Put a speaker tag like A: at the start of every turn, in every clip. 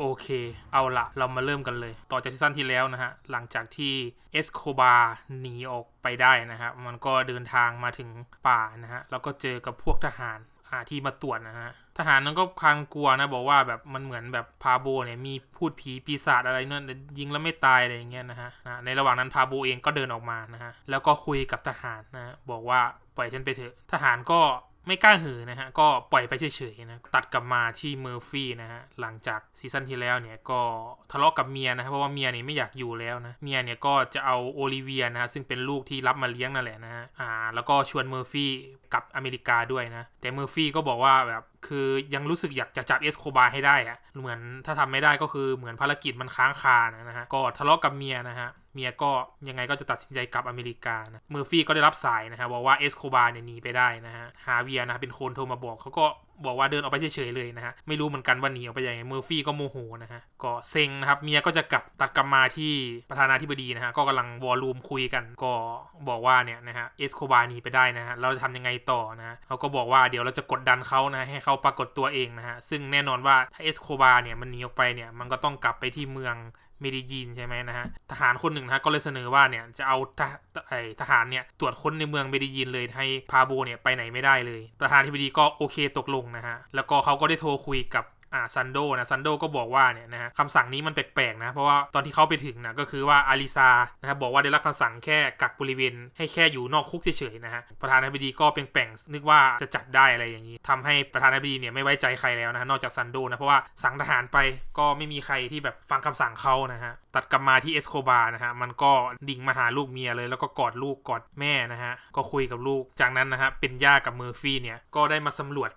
A: โอเค เอาละเรามาเริ่มกันเลย ต่อจากซีซั่นที่แล้วนะฮะ หลังจากที่เอสโคบาหนีออกไปได้นะฮะมันก็เดินทางมาถึงป่านะฮะ แล้วก็เจอกับพวกทหาราที่มาตรวจนะฮะ ทหารนั้นก็คลางกลัวนะ บอกว่าแบบมันเหมือนแบบพาโบเนี่ยมีพูดผีปีศาจอะไรเนี่ยยิงแล้วไม่ตายอะไรอย่างเงี้ยนะฮะในระหว่างนั้นพาโบเองก็เดินออกมานะฮะ แล้วก็คุยกับทหารนะบอกว่าปล่อยฉันไปเถอะ ทหารก็ไม่กล้าหือนะฮะ ก็ปล่อยไปเฉยๆนะ ตัดกลับมาที่เมอร์ฟี่นะฮะ หลังจากซีซั่นที่แล้วเนี่ย ก็ทะเลาะกับเมียนะเพราะว่าเมียเนี่ยไม่อยากอยู่แล้วนะ เมียเนี่ยก็จะเอาโอลิเวียนะฮะ ซึ่งเป็นลูกที่รับมาเลี้ยงนั่นแหละนะฮะ อ่า แล้วก็ชวนเมอร์ฟี่กับอเมริกาด้วยนะ แต่เมอร์ฟี่ก็บอกว่าแบบคือยังรู้สึกอยากจะจับเอสโคบาให้ได้อะเหมือนถ้าทำไม่ได้ก็คือเหมือนภารกิจมันค้างคานะฮะ ก็ทะเลาะกับเมียนะฮะ เมียก็ยังไงก็จะตัดสินใจกลับอเมริกานะ เมอร์ฟี่ก็ได้รับสายนะฮะบอกว่าเอสโคบาเนี่ยหนีไปได้นะฮะ ฮาเวียนะเป็นคนโทรมาบอกเขาก็บอกว่าเดินออกไปเฉยๆเลยนะฮะ ไม่รู้เหมือนกันว่าหนีออกไปยังไง เมอร์ฟี่ก็โมโหนะฮะ ก็เซ็งนะครับ เมียก็จะกลับตัดกลับมาที่ ประธานาธิบดีนะฮะ ก็กำลังวอลลุ่มคุยกัน ก็บอกว่าเนี่ยนะฮะเอสโคบาหนีไปได้นะฮะ เราจะทำยังไงต่อนะเขาก็บอกว่าเดี๋ยวเราจะกดดันเขานะ ให้เขาปรากฏตัวเองนะฮะ ซึ่งแน่นอนว่าถ้าเอสโคบาเนี่ยมันหนีออกไปเนี่ย มันก็ต้องกลับไปที่เมืองเมดิจีนใช่ไหมนะฮะทหารคนหนึ่งนะก็เลยเสนอว่าเนี่ย จะเอาทไอทหารเนี่ย ตรวจค้นในเมืองเมดิจีนเลยให้พาโบเนี่ย ไปไหนไม่ได้เลยประธานาธิบดีก็โอเคตกลงนะฮะ แล้วก็เขาก็ได้โทรคุยกับ่าซันโดนะซันโดก็บอกว่าเนี่ยนะฮะคำสั่งนี้มันแปลกๆนะเพราะว่า ตอนที่เขาไปถึงนะก็คือว่าอาริซานะครับบอกว่าได้รับคำสั่งแค่กักบริเวณให้แค่อยู่นอกคุกเฉยๆนะฮะประธานาธิบดีก็เป็นแปลงนึกว่าจะจัดได้อะไรอย่างนี้ทำให้ประธานาธิบดีเนี่ย ไม่ไว้ใจใครแล้ว นะนอกจากซันโดนะเพราะว่าสั่งทหารไปก็ไม่มีใครที่แบบฟังคำสั่งเขานะฮะตัดกลับมาที่เอสโคบานะฮะมันก็ดิ่งมาหาลูกเมียเลย แล้วก็กอดลูกกอดแม่นะฮะก็คุยกับลูกจากนั้นนะฮะเป็นย่ากับเมอร์ฟี่เนี่ยก็ได้มาสำรวจ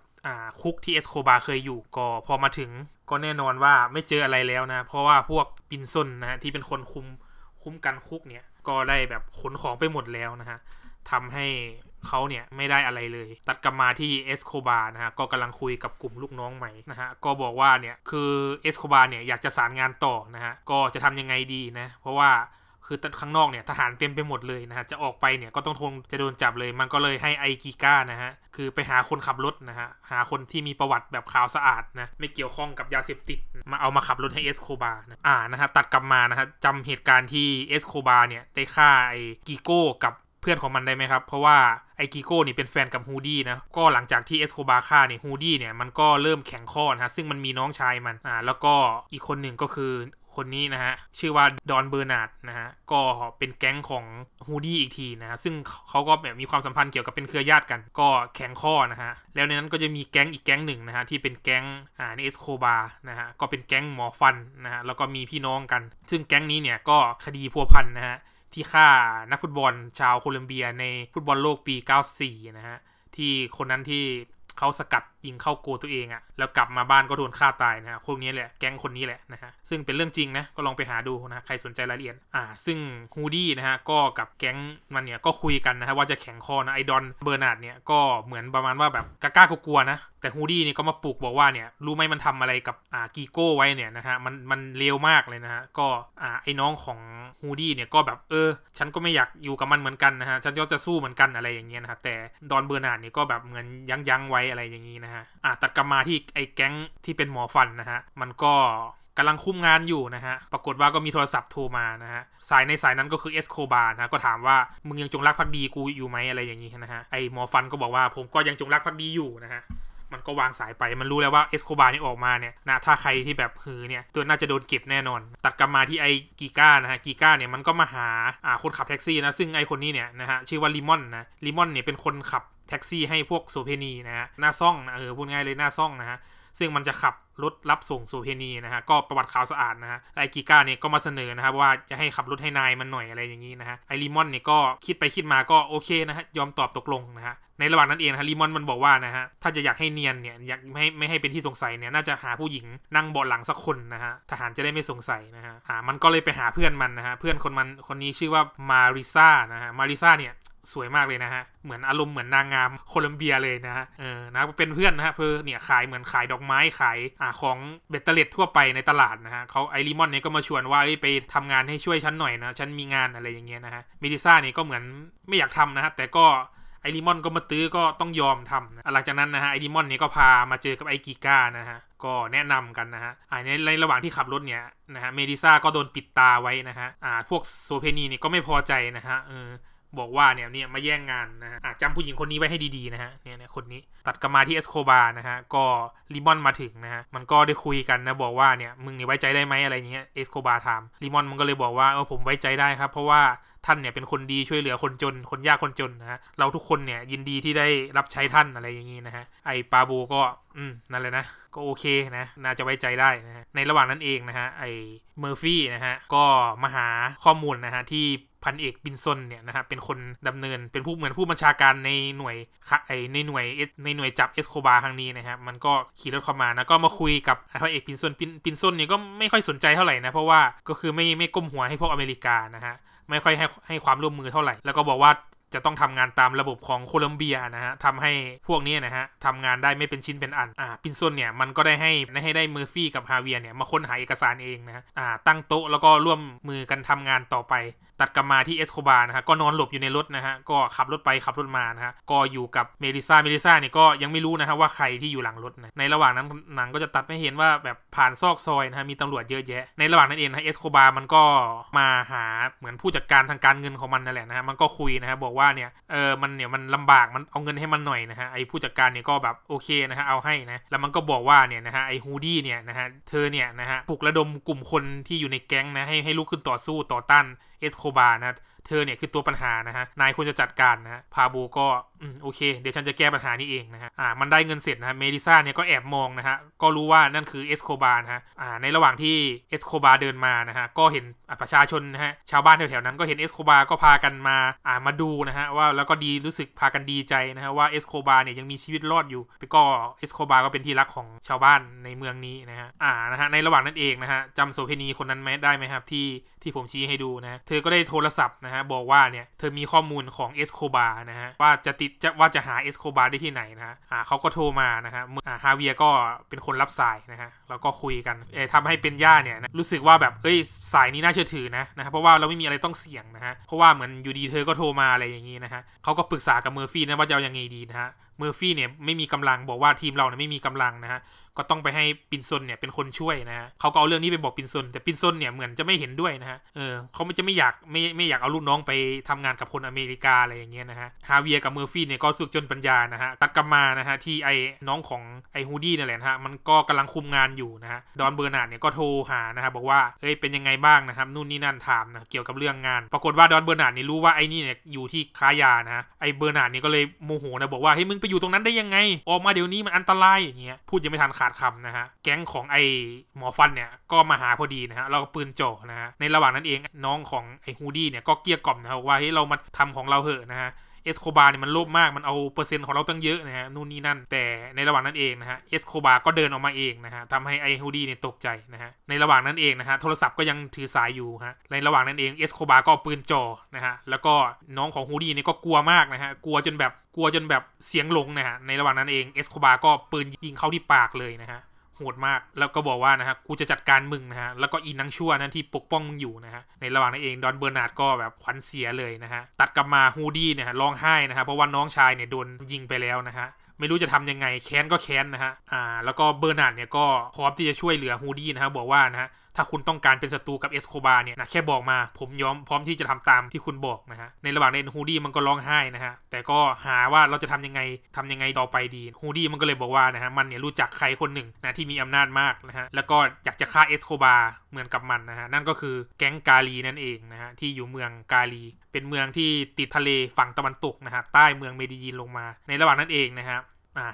A: คุกที่เอสโคบาเคยอยู่ก็พอมาถึงก็แน่นอนว่าไม่เจออะไรแล้วนะ เพราะว่าพวกปินซนนะที่เป็นคนคุมคุ้มกันคุกเนี่ย ก็ได้แบบขนของไปหมดแล้วนะฮะทำให้เขาเนี่ยไม่ได้อะไรเลย ตัดกลับมาที่เอสโคบานะฮะก็กำลังคุยกับกลุ่มลูกน้องใหม่นะฮะก็บอกว่าเนี่ยคือเอสโคบาเนี่ยอยากจะสารงานต่อนะฮะ ก็จะทำยังไงดีนะเพราะว่าคือข้างนอกเนี่ย ทหารเต็มไปหมดเลยนะฮะ จะออกไปเนี่ย ก็ต้องทงจะโดนจับเลย มันก็เลยให้ไอกิก้านะฮะ คือไปหาคนขับรถนะฮะ หาคนที่มีประวัติแบบขาวสะอาดนะ ไม่เกี่ยวข้องกับยาเสพติด มาเอามาขับรถให้เอสโคบาร์นะอ่านะฮะ ตัดกลับมานะฮะจำเหตุการณ์ที่เอสโคบาร์เนี่ย ได้ฆ่าไอกิโก้กับเพื่อนของมันได้ไหมครับเพราะว่าไอกิโก้นี่เป็นแฟนกับฮูดี้นะก็หลังจากที่เอสโคบาฆ่าเนี่ยฮูดี้เนี่ยมันก็เริ่มแข็งข้อนะฮะซึ่งมันมีน้องชายมันอ่าแล้วก็อีกคนหนึ่งก็คือคน นี้ นะฮะ ชื่อว่า ดอนเบอร์นาร์ดนะฮะ ก็เป็นแก๊งของฮูดี้ อีกที นะฮะ ซึ่งเขาก็แบบมี ความสัมพันธ์เกี่ยว กับ เป็นเครือญาติกัน ก็แข็งข้อนะฮะแล้วในนั้นก็จะมีแก๊งอีกแก๊งหนึ่งนะฮะ ที่เป็นแก๊งอ่าเอสโคบาร์นะฮะก็เป็นแก๊งหมอฟัน นะฮะ แล้วก็มีพี่น้องกัน ซึ่งแก๊งนี้เนี่ยก็คดีพัวพันนะฮะที่ฆ่านักฟุตบอล ชาวโคลอมเบีย ในฟุตบอลโลกปี 94 นะฮะที่คนนั้นที่เขาสกัดยิงเข้าโกตัวเองอะ่ะแล้วกลับมาบ้านก็โดนฆ่าตายนะพวกนี้แหละแก๊งคนนี้แหละนะฮะซึ่งเป็นเรื่องจริงนะก็ลองไปหาดูนะใครสนใจรายละเอียดอ่าซึ่งฮูดี้นะฮะก็กับแก๊งมันเนี่ยก็คุยกันนะฮะว่าจะแข่งคอนะไอดอนเบอร์นาร์ดเนี่ยก็เหมือนประมาณว่าแบบกล้ากลัวนะแต่ฮูดี้นี่ก็มาปลุกบอกว่าเนี่ยรู้ไหมมันทำอะไรกับอ่ากีโก้ไว้เนี่ยนะฮะมันมันเลวมากเลยนะฮะ ก็อ่าไอ้น้องของฮูดี้เนี่ยก็แบบเออฉันก็ไม่อยากอยู่กับมันเหมือนกันนะฮะฉันก็จะสู้เหมือนกันอะไรอย่างเงี้ยนะฮะแต่ดอนเบอร์นาดเนี่ยก็แบบเหมือนยั้งยั้งไว้อะไรอย่างงี้นะะฮะอ่ะตัดกลับมาที่ไอ้แก๊งที่เป็นหมอฟันนะฮะ มันก็กำลังคุ้มงานอยู่นะฮะ ปรากฏว่าก็มีโทรศัพท์โทรมานะฮะ สายในสายนั้นก็คือเอสโคบาร์นะ ก็ถามว่ามึงยังจงรักภักดีกูอยู่ไหมอะไรอย่างนี้นะฮะ ไอหมอฟันก็บอกว่าผมก็ยังจงรักภักดีอยู่นะฮะ มันก็วางสายไป มันรู้แล้วว่าเอสโคบาร์นี่ออกมาเนี่ยนะถ้าใครที่แบบหือเนี่ยตัวน่าจะโดนเก็บแน่นอน ตัดกลับมาที่ไอกีก้านะฮะกีก้าเนี่ยมันก็มาหาอ่าคนขับแท็กซี่นะ ซึ่งไอคนนี้เนี่ยนะฮะชื่อว่าลิมอนนะ ลิมอนเนี่ยเป็นคนขับแท็กซี่ให้พวกโสเพณีนะฮะ หน้าซ่องนะเออ พูดง่ายเลยหน้าซ่องนะฮะ ซึ่งมันจะขับรถรับส่งโสเพณีนะฮะ ก็ประวัติขาวสะอาดนะฮะไอกิก้าเนี่ยก็มาเสนอนะครับว่าจะให้ขับรถให้นายมันหน่อยอะไรอย่างนี้นะฮะ ไอลีมอนเนี่ยก็คิดไปคิดมาก็โอเคนะฮะ ยอมตอบตกลงนะฮะ ในระหว่างนั้นเองฮะรีมอนมันบอกว่านะฮะถ้าจะอยากให้เนียนเนี่ยอยากไม่ไม่ให้เป็นที่สงสัยเนี่ยน่าจะหาผู้หญิงนั่งเบาะหลังสักคนนะฮะทหารจะได้ไม่สงสัยนะฮะมันก็เลยไปหาเพื่อนมันนะฮะเพื่อนคนมันคนนี้ชื่อว่ามาริซานะฮะมาริซาเนี่ยสวยมากเลยนะฮะ เหมือนอารมณ์เหมือนนางงามโคลัมเบียเลยนะฮะ เออ นะ เป็นเพื่อนนะฮะเพื่อเนี่ยขายเหมือน ขายดอกไม้ ขายอ่าของเบตเตอร์เลตทั่วไปในตลาดนะฮะเขาไอริมอนเนี่ยก็มาชวนว่าไปทำงานให้ช่วย ฉันหน่อยนะ ฉันมีงานอะไรอย่างเงี้ยนะฮะ เมดิซ่าเนี่ยก็เหมือนไม่อยากทำนะฮะ แต่ก็ไอริมอนก็มาตื้อ ก็ต้องยอมทำนะหลังจากนั้นนะฮะไอริมอนเนี่ยก็พามาเจอกับไอกิก้านะฮะ ก็แนะนำกันนะฮะอในในระหว่างที่ขับรถเนี่ยนะฮะ เมดิซ่าก็โดนปิดตาไว้นะฮะอ่าพวกโซเพนีเนี่ยก็ไม่พอใจนะฮะเออบอกว่าเนี่ยเนี่ยมาแย่งงานนะฮะจำผู้หญิงคนนี้ไว้ให้ดีๆนะฮะ เนี่ยเนี่ยคนนี้ตัดกลับมาที่เอสโคบาร์นะฮะ ก็ลิมอนมาถึงนะฮะ มันก็ได้คุยกันนะบอกว่าเนี่ยมึงเนี่ยไว้ใจได้ไหมอะไรเงี้ย เอสโคบาร์ถามลิมอนมันก็เลยบอกว่าเออผมไว้ใจได้ครับเพราะว่าท่านเนี่ยเป็นคนดีช่วยเหลือคนจนคนยากคนจนนะฮะเราทุกคนเนี่ยยินดีที่ได้รับใช้ท่านอะไรอย่างงี้นะฮะไอปาบูก็อืมนั่นแหละนะ ก็โอเคนะน่าจะไว้ใจได้นะฮะในระหว่างนั้นเองนะฮะไอเมอร์ฟี่นะฮะก็มาหาข้อมูลนะฮะที่พันเอกบินซนเนี่ยนะฮะเป็นคนดำเนินเป็นผู้เหมือนผู้บัญชาการในหน่วยไอในหน่วยเอในหน่วยจับเอสโคบาครั้งนี้นะครับมันก็ขี่รถเข้ามานะก็มาคุยกับพันเอกบินซนบินซนเนี่ยก็ไม่ค่อยสนใจเท่าไหร่นะเพราะว่าก็คือไม่ไม่ก้มหัวให้พวกอเมริกานะฮะไม่ค่อยให้ให้ความร่วมมือเท่าไหร่แล้วก็บอกว่าจะต้องทำงานตามระบบของโคลัมเบียนะฮะ ทำให้พวกนี้นะฮะทำงานได้ไม่เป็นชิ้นเป็นอัน อ่า ปินซนเนี่ย มันก็ได้ให้ให้ได้เมอร์ฟี่กับฮาเวียเนี่ย มาค้นหาเอกสารเองนะฮะ อ่า ตั้งโต๊ะแล้วก็ร่วมมือกันทำงานต่อไป ตัดกลับมาที่เอสโคบาร์นะฮะ ก็นอนหลบอยู่ในรถนะฮะ ก็ขับรถไป ขับรถมานะฮะ ก็อยู่กับเมลิซาเมลิซาเนี่ยก็ยังไม่รู้นะฮะว่าใครที่อยู่หลังรถนะในระหว่างนั้นหนังก็จะตัดให้เห็นว่าแบบผ่านซอกซอยนะฮะ มีตำรวจเยอะแยะ ในระหว่างนั้นเองนะเอสโคบาร์มันก็มาหาเหมือนผู้จัดการทางการเงินของมันนั่นแหละนะฮะมันก็คุยนะฮะบอกว่าเนี่ย เออ มันเนี่ย มันลำบาก มันเอาเงินให้มันหน่อยนะฮะ ไอ้ผู้จัดการเนี่ยก็แบบโอเคนะฮะ เอาให้ นะ แล้วมันก็บอกว่าเนี่ยนะฮะ ไอ้ฮูดี้เนี่ยนะฮะ เธอเนี่ยนะฮะ ปลุกระดมกลุ่มคนที่อยู่ในแก๊งนะ ให้ให้ลุกขึ้นต่อสู้ต่อต้านเอสโคบานะเธอเนี่ยคือตัวปัญหานะฮะ นายควรจะจัดการนะฮะพาบูก็อโอเค เดี๋ยวฉันจะแก้ปัญหานี้เองนะฮะ อ่า มันได้เงินเสร็จนะฮะเมดิซ่าเนี่ยก็แอบมอง นะฮะ ก็รู้ว่านั่นคือเอสโคบาร์นะฮะอ่า ในระหว่างที่เอสโคบาร์เดินมานะฮะ ก็เห็นประชาชนนะฮะ ชาวบ้านแถวๆนั้นก็เห็นเอสโคบาร์ก็พากันมา อ่า มาดูนะฮะว่าแล้วก็ดีรู้สึกพากันดีใจนะฮะว่าเอสโคบาร์เนี่ยยังมีชีวิตรอดอยู่แลก็เอสโคบาร์ก็เป็นที่รักของชาวบ้านในเมืองนี้นะฮะ อ่านะฮะ ในระหว่างนั้นเองนะฮะจำโสเภณีคนนั้นไหมได้ไหมครับที่ที่ผมชี้ให้ดูนะเธอก็ได้โทรศัพท์นะฮะะบอกว่าเนี่ย เธอมีข้อมูลของเอสโคบาร์นะฮะว่าจะติดจะว่าจะหาเอสโคบาร์ได้ที่ไหนนะฮะอ่าเขาก็โทรมานะฮะอ่าฮาเวียก็เป็นคนรับสายนะฮะแล้วก็คุยกันเออทำให้เป็นย่าเนี่ยนะรู้สึกว่าแบบเอ้ยสายนี้น่าเชื่อถือนะนะเพราะว่าเราไม่มีอะไรต้องเสี่ยงนะฮะเพราะว่าเหมือนอยู่ดีเธอก็โทรมาอะไรอย่างงี้นะฮะเขาก็ปรึกษากับเมอร์ฟี่นะว่าจะเอายังไงดีนะฮะเมอร์ฟี่เนี่ยไม่มีกำลัง บอกว่าทีมเราเนี่ยไม่มีกำลังนะฮะก็ต้องไปให้ปินซนเนี่ยเป็นคนช่วยนะฮะ เขาก็เอาเรื่องนี้ไปบอกปินซนแต่ปินซนเนี่ยเหมือนจะไม่เห็นด้วยนะฮะ เออเขาจะไม่อยากไม่ไม่อยากเอาลูกน้องไปทำงานกับคนอเมริกาอะไรอย่างเงี้ยนะฮะ ฮาเวียกับเมอร์ฟี่เนี่ยก็สุกจนปัญญานะฮะ ตัดกลับมานะฮะ ที่ไอ้น้องของไอ้ฮูดี้นั่นแหละฮะ มันก็กำลังคุมงานอยู่นะฮะดอนเบอร์นาร์ดเนี่ยก็โทรหานะฮะบอกว่าเอ้ยเป็นยังไงบ้างนะครับนู่นนี่นั่นถามนะเกี่ยวกับเรื่องงานปรากฏว่าดอนเบอร์นาร์ดเนี่ยรู้ว่าไอ้นี่เนี่ยอยู่ที่ค้ายานะไอ้เบอร์นาร์ดเนี่ยก็เลยโมโหนะบอกว่าเฮ้ยมึงไปอยู่ตรงนั้นได้ยังไง ออกมาเดี๋ยวนี้มันอันตรายอย่างเงี้ยพูดยังไม่ทันขาดคำ นะฮะ แก๊งของไอ้หมอฟัน เนี่ย ก็มาหาพอดีนะฮะ เราก็ ปืน โจ นะฮะ ในระหว่างนั้นเอง น้องของ ไอ้ฮูดี้เนี่ย ก็เกลี้ยกล่อมนะับว่าเฮ้เรามาทำของเรา เหอะนะฮะเอสโคบาเนี่ยมันโลภมาก มัน เอาเปอร์เซ็นต์ของเราตั้งเยอะนะฮะ นู่นนี่ นั่น แต่ในระหว่างนั้นเองนะฮะ เอสโคบาก็เดินออกมาเองนะฮะทำให้ไอฮูดี้เนี่ยตกใจนะฮะ ในระหว่างนั้นเองนะฮะ โทรศัพท์ก็ยังถือสายอยู่ฮะ ในระหว่างนั้นเอง เอสโคบาก็ปืนจ่อนะฮะ แล้วก็น้องของฮูดี้เนี่ยก็กลัวมากนะฮะ กลัวจนแบบกลัวจนแบบเสียงหลงนะฮะ ในระหว่างนั้นเอง เอสโคบาก็ปืนยิงเข้าที่ปากเลยนะฮะหดมากแล้วก็บอกว่านะฮะกูจะจัดการมึงนะฮะแล้วก็อีนังชั่วนั้นที่ปกป้องมึงอยู่นะฮะในระหว่างนั้นเองดอนเบอร์นาร์ดก็แบบ ขวัญเสียเลยนะฮะ ตัดกลับมาฮูดี้เนี่ยร้องไห้นะฮะเพราะว่าน้องชายเนี่ยโดนยิงไปแล้วนะฮะไม่รู้จะทำยังไงแค้นก็แค้นนะฮะอ่าแล้วก็เบอร์นาร์ดเนี่ยก็พร้อมที่จะช่วยเหลือฮูดี้นะฮะบอกว่านะฮะถ้าคุณต้องการเป็นศัตรูกับเอสโคบาเนี่ยนะแค่บอกมาผมยอมพร้อมที่จะทำตามที่คุณบอกนะฮะในระหว่างเล่นฮูดี้มันก็ร้องไห้นะฮะ แต่ก็หาว่าเราจะทำยังไงทำยังไงต่อไปดีฮูดี้มันก็เลยบอกว่านะฮะมันเนี่ยรู้จักใครคนหนึ่งนะที่มีอำนาจมากนะฮะแล้วก็อยากจะฆ่าเอสโคบาเหมือนกับมันนะฮะนั่นก็คือแก๊งกาลีนั่นเองนะฮะที่อยู่เมืองกาลี เป็นเมืองที่ติดทะเลฝั่งตะวันตกนะฮะใต้เมืองเมดิยินลงมา ในระหว่างนั้นเองนะฮะ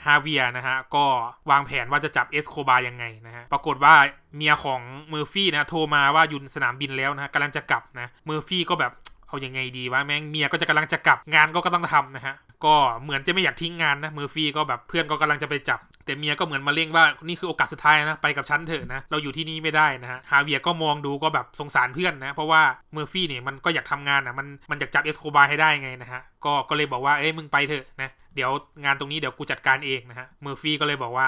A: ฮาเวียนะฮะก็วางแผนว่าจะจับเอสโคบายังไงนะฮะ ปรากฏว่าเมียของเมอร์ฟี่นะโทรมาว่ายุนสนามบินแล้วนะฮะกำลังจะกลับนะเมอร์ฟี่ก็แบบเอาอยัางไงดีวะแม่งเมียก็จะกำลังจะกลับงานก็ก็ต้องทำนะฮะก็เหมือนจะไม่อยากทิ้งงานนะเมอร์ฟี่ก็แบบเพื่อนก็กำลังจะไปจับ แต่เมียก็เหมือนมาเร่งว่านี่คือโอกาสสุดท้ายนะไปกับฉันเถอะนะเราอยู่ที่นี่ไม่ได้นะฮะฮาเวียก็มองดูก็แบบสงสารเพื่อนนะเพราะว่าเมอร์ฟี่เนี่ยมันก็อยากทำงานนะมันมันอยากจับเอสโคบาให้ได้ไงนะฮะก็ก็เลยบอกว่าเอ้ยมึงไปเถอะนะ เดี๋ยวงานตรงนี้เดี๋ยวกูจัดการเองนะฮะเมอร์ฟี่ก็เลยบอกว่า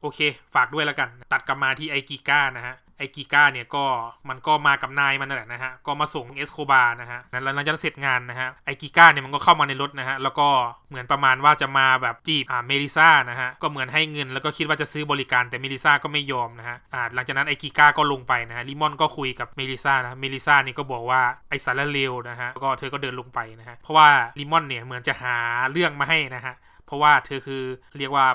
A: โอเคฝากด้วยแล้วกัน ตัดกลับมาที่ไอกิก้านะฮะไอกิก้าเนี่ยก็มันก็มากับนายมันนั่นแหละนะฮะก็มาส่งเอสโคบาร์นะฮะแล้วหลังจากเสร็จงานนะฮะไอกิก้าเนี่ยมันก็เข้ามาในรถนะฮะแล้วก็เหมือนประมาณว่าจะมาแบบจีบอ่าเมลิซ่านะฮะก็เหมือนให้เงิน แล้วก็คิดว่าจะซื้อบริการแต่เมลิซ่าก็ไม่ยอมนะฮะอ่าหลังจากนั้นไอกิก้าก็ลงไปนะฮะลิมอนก็คุยกับเมลิซ่านะเมลิซ่านี่ก็บอกว่าไอสารเลวนะฮะก็เธอก็เดินลงไปนะฮะเพราะว่า ลิมอนเนี่ยเหมือนจะหาเรื่องมาให้นะฮะเพราะว่าเธอคือเรียกว่า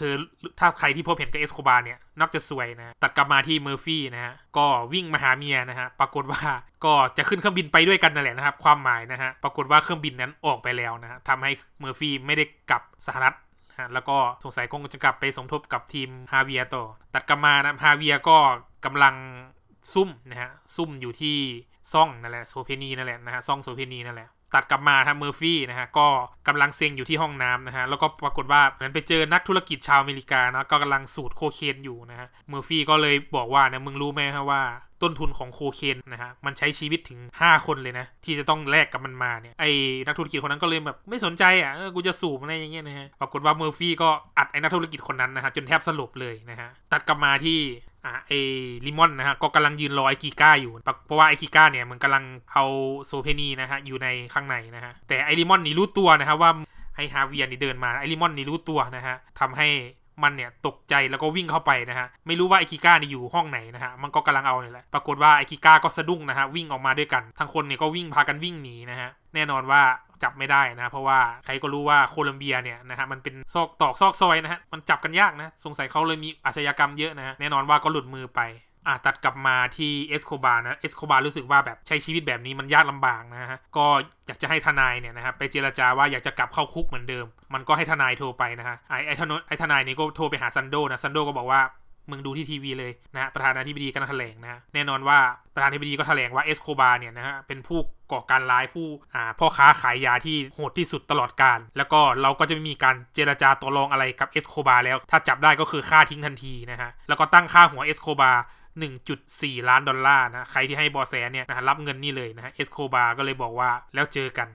A: เธอถ้าใครที่พบเห็นกับเอสโคบาเนี่ยนอกจะสวยนะ ตัดกลับมาที่เมอร์ฟี่นะฮะ ก็วิ่งมาหาเมียนะฮะ ปรากฏว่าก็จะขึ้นเครื่องบินไปด้วยกันนั่นแหละนะครับ ความหมายนะฮะ ปรากฏว่าเครื่องบินนั้นออกไปแล้วนะฮะทำให้เมอร์ฟี่ไม่ได้กลับสหรัฐะฮแล้วก็สงสัยคงจะกลับไปสมทบกับทีมฮาเวียต่อตัดกลับมานะฮาเวียก็กำลังซุ่มนะฮะซุ่มอยู่ที่ซ่องนั่นแหละโซเพนีนั่นแหละนะฮะซ่องโซเพนีนั่นแหละตัดกลับมาทางเมอร์ฟี่นะฮะ ก็กำลังเซ็งอยู่ที่ห้องน้ำนะฮะ แล้วก็ปรากฏว่าเหมือนไปเจอนักธุรกิจชาวอเมริกานะก็กำลังสูตรโคเคนอยู่นะฮะ เมอร์ฟี่ก็เลยบอกว่าเนะมึงรู้ไหมฮะว่า ต้นทุนของโคเคนนะฮะ มันใช้ชีวิตถึง 5 คนเลยนะที่จะต้องแลกกับมันมาเนี่ย ไอ้นักธุรกิจคนนั้นก็เลยแบบไม่สนใจอ่ะ เออกูจะสูบอะไรอย่างเงี้ยนะฮะ ปรากฏว่าเมอร์ฟี่ก็อัดไอ้นักธุรกิจคนนั้นนะฮะจนแทบสลบเลยนะฮะตัดกลับมาที่อ่ะไอลิมอนนะฮะก็กำลังยืนรอไอกิก้าอยู่ เพราะว่าไอกิก้าเนี่ยมันกำลังเอา โซเพนีนะฮะอยู่ในข้างในนะฮะแต่ไอลิมอนนี่รู้ตัวนะครับว่าไอฮาเวียนนี่เดินมาไอลิมอนนี่รู้ตัวนะฮะทำให้มันเนี่ยตกใจแล้วก็วิ่งเข้าไปนะฮะไม่รู้ว่าไอกิก้านี่อยู่ห้องไหนนะฮะมันก็กำลังเอาเนี่ยแหละปรากฏว่าไอกิก้าก็สะดุ้งนะฮะ วิ่งออกมาด้วยกัน ทั้งคนเนี่ยก็วิ่งพากันวิ่งหนีนะฮะแน่นอนว่าจับ ไม่ได้ นะ เพราะว่าใครก็รู้ว่าโคลัมเบีย เนี่ย นะฮะ มันเป็นซอกตอกซอกซอย นะฮะ มันจับกันยาก นะ สงสัยเขาเลย มี อาชญากรรมเยอะ นะฮะ แน่นอนว่าก็หลุดมือไป อ่ะ ตัดกลับมาที่เอสโคบานะ เอสโคบารู้ สึกว่า แบบ ใช้ชีวิตแบบนี้มันยากลำบากนะฮะก็อยากจะให้ทนายเนี่ยนะครับไปเจราจาว่าอยากจะกลับเข้าคุกเหมือนเดิม มันก็ให้ทนายโทรไปนะฮะไอ้ไอทนไอทนายนี่ก็โทรไปหาซันโดนะซันโดก็บอกว่ามึงดูที่ทีวีเลยนะประธานาธิบดีก็แถลงนะแน่นอนว่าประธานาธิบดีก็แถลงว่าเอสโคบาเนี่ยนะฮะเป็นผู้ก่อการร้ายผู้อ่าพ่อค้าขายยาที่โหดที่สุดตลอดการแล้วก็เราก็จะไม่มีการเจรจาต่อรองอะไรกับเอสโคบาแล้ว ถ้าจับได้ก็คือฆ่าทิ้งทันทีนะฮะแล้วก็ตั้งค่าหัวเอสโคบา 1.4 ล้านดอลลาร์นะใครที่ให้บอแสเนี่ยนะรับเงินนี่เลยนะฮะเอสโคบาก็เลยบอกว่าแล้วเจอกัน